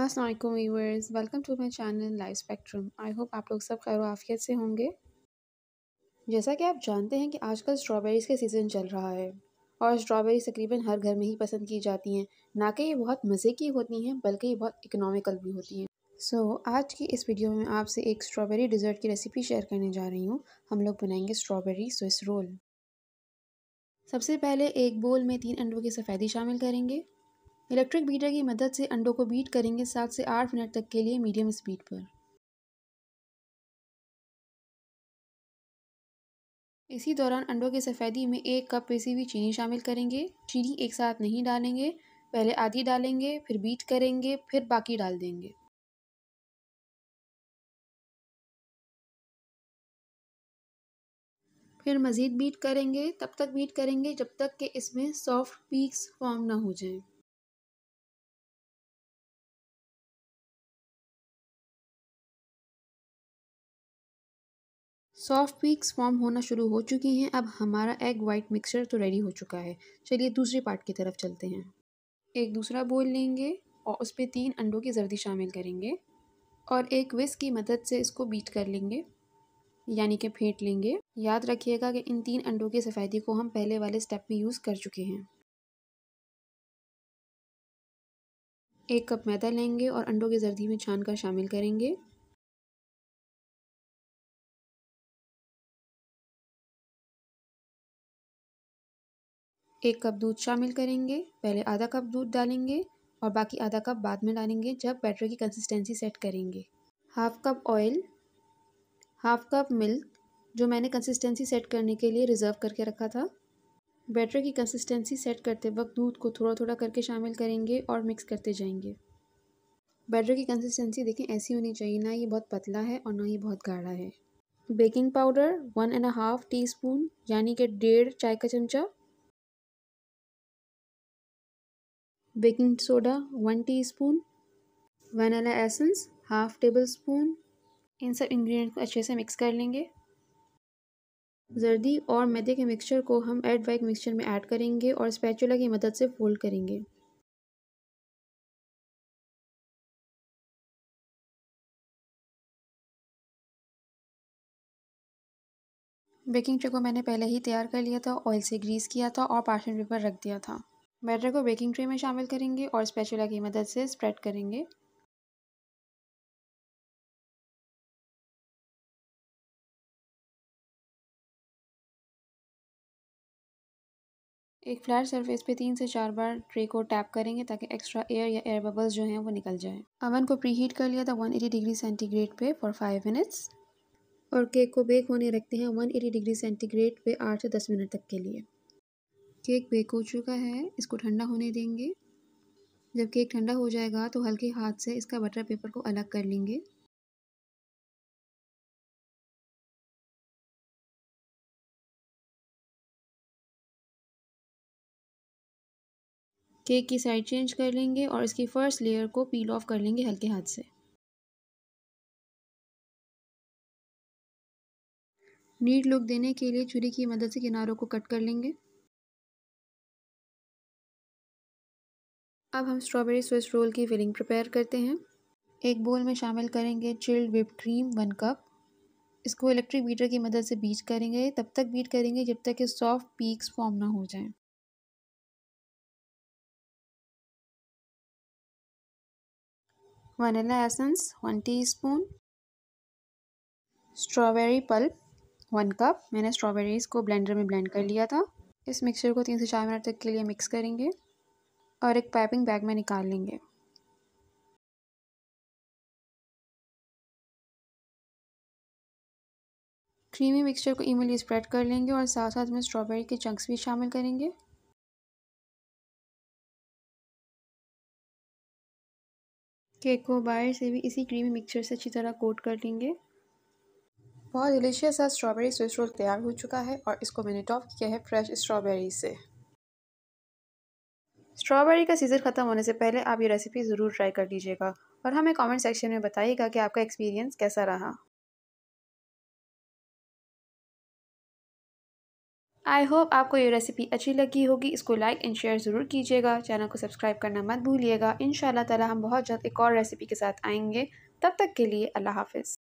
Aslam viewers welcome to my channel live spectrum I hope आप लोग सब खैर आफियत से होंगे जैसा कि आप जानते हैं कि आजकल स्ट्रॉबेरीज़ का सीज़न चल रहा है और स्ट्रॉबेरी तकरीबन हर घर में ही पसंद की जाती हैं ना कि ये बहुत मज़े की होती हैं बल्कि ये बहुत इकनॉमिकल भी होती हैं सो so, आज की इस वीडियो में आपसे एक स्ट्रॉबेरी डिज़र्ट की रेसिपी शेयर करने जा रही हूँ हम लोग बनाएंगे स्ट्रॉबेरी स्विस रोल सबसे पहले एक बोल में तीन अंडों की सफ़ेदी शामिल करेंगे इलेक्ट्रिक बीटर की मदद से अंडों को बीट करेंगे सात से आठ मिनट तक के लिए मीडियम स्पीड पर इसी दौरान अंडों की सफ़ेदी में एक कप पिसी हुई चीनी शामिल करेंगे चीनी एक साथ नहीं डालेंगे पहले आधी डालेंगे फिर बीट करेंगे फिर बाकी डाल देंगे फिर मज़ीद बीट करेंगे तब तक बीट करेंगे जब तक कि इसमें सॉफ्ट पीक्स फॉर्म ना हो जाएं। सॉफ्ट पीक्स फॉर्म होना शुरू हो चुकी हैं अब हमारा एग वाइट मिक्सचर तो रेडी हो चुका है चलिए दूसरे पार्ट की तरफ चलते हैं एक दूसरा बोल लेंगे और उस पर तीन अंडों की जर्दी शामिल करेंगे और एक विस की मदद से इसको बीट कर लेंगे यानी कि फेंट लेंगे याद रखिएगा कि इन तीन अंडों की सफ़ेदी को हम पहले वाले स्टेप में यूज़ कर चुके हैं एक कप मैदा लेंगे और अंडों की जर्दी में छान कर शामिल करेंगे एक कप दूध शामिल करेंगे पहले आधा कप दूध डालेंगे और बाकी आधा कप बाद में डालेंगे जब बैटर की कंसिस्टेंसी सेट करेंगे half cup oil half cup milk जो मैंने कंसिस्टेंसी सेट करने के लिए रिज़र्व करके रखा था बैटर की कंसिस्टेंसी सेट करते वक्त दूध को थोड़ा थोड़ा करके शामिल करेंगे और मिक्स करते जाएंगे बैटर की कंसिस्टेंसी देखें ऐसी होनी चाहिए ना ये बहुत पतला है और ना ही बहुत गाढ़ा है baking powder one and half teaspoon यानी कि डेढ़ चाय का चमचा baking soda one teaspoon, vanilla essence half tablespoon इन सब इंग्रेडिएंट को अच्छे से मिक्स कर लेंगे जर्दी और मैदे के मिक्सचर को हम एड वाइक मिक्सचर में ऐड करेंगे और स्पैचुला की मदद से फोल्ड करेंगे बेकिंग ट्रे को मैंने पहले ही तैयार कर लिया था ऑयल से ग्रीस किया था और पार्शन पेपर रख दिया था बैटर को बेकिंग ट्रे में शामिल करेंगे और स्पैचुला की मदद से स्प्रेड करेंगे एक फ्लैट सरफेस पे तीन से चार बार ट्रे को टैप करेंगे ताकि एक्स्ट्रा एयर या एयर बबल्स जो हैं वो निकल जाएं। अवन को प्रीहीट कर लिया था 180 डिग्री सेंटीग्रेड पे फॉर फाइव मिनट्स और केक को बेक होने रखते हैं 180 डिग्री सेंटीग्रेड पे आठ से दस मिनट तक के लिए केक बेक हो चुका है इसको ठंडा होने देंगे जब केक ठंडा हो जाएगा तो हल्के हाथ से इसका बटर पेपर को अलग कर लेंगे केक की साइड चेंज कर लेंगे और इसकी फर्स्ट लेयर को पील ऑफ कर लेंगे हल्के हाथ से नीट लुक देने के लिए छुरी की मदद से किनारों को कट कर लेंगे अब हम स्ट्रॉबेरी स्विस रोल की फिलिंग प्रिपेयर करते हैं एक बोल में शामिल करेंगे chilled whip cream one cup इसको इलेक्ट्रिक बीटर की मदद से बीट करेंगे तब तक बीट करेंगे जब तक कि सॉफ्ट पीक्स फॉर्म ना हो जाएं। Vanilla essence one teaspoon, strawberry pulp one cup मैंने स्ट्रॉबेरीज़ को ब्लेंडर में ब्लेंड कर लिया था इस मिक्सचर को तीन से चार मिनट तक के लिए मिक्स करेंगे और एक पाइपिंग बैग में निकाल लेंगे क्रीमी मिक्सचर को इमली स्प्रेड कर लेंगे और साथ साथ में स्ट्रॉबेरी के चंक्स भी शामिल करेंगे केक को बाहर से भी इसी क्रीमी मिक्सचर से अच्छी तरह कोट कर लेंगे बहुत डिलीशियस सा स्ट्रॉबेरी स्विस रोल तैयार हो चुका है और इसको मैंने टॉप किया है फ्रेश स्ट्रॉबेरी से स्ट्रॉबेरी का सीज़न ख़त्म होने से पहले आप ये रेसिपी ज़रूर ट्राई कर लीजिएगा और हमें कमेंट सेक्शन में बताइएगा कि आपका एक्सपीरियंस कैसा रहा आई होप आपको ये रेसिपी अच्छी लगी होगी इसको लाइक एंड शेयर ज़रूर कीजिएगा चैनल को सब्सक्राइब करना मत भूलिएगा इन ताला हम बहुत जल्द एक और रेसिपी के साथ आएंगे तब तक के लिए अल्लाह हाफिज़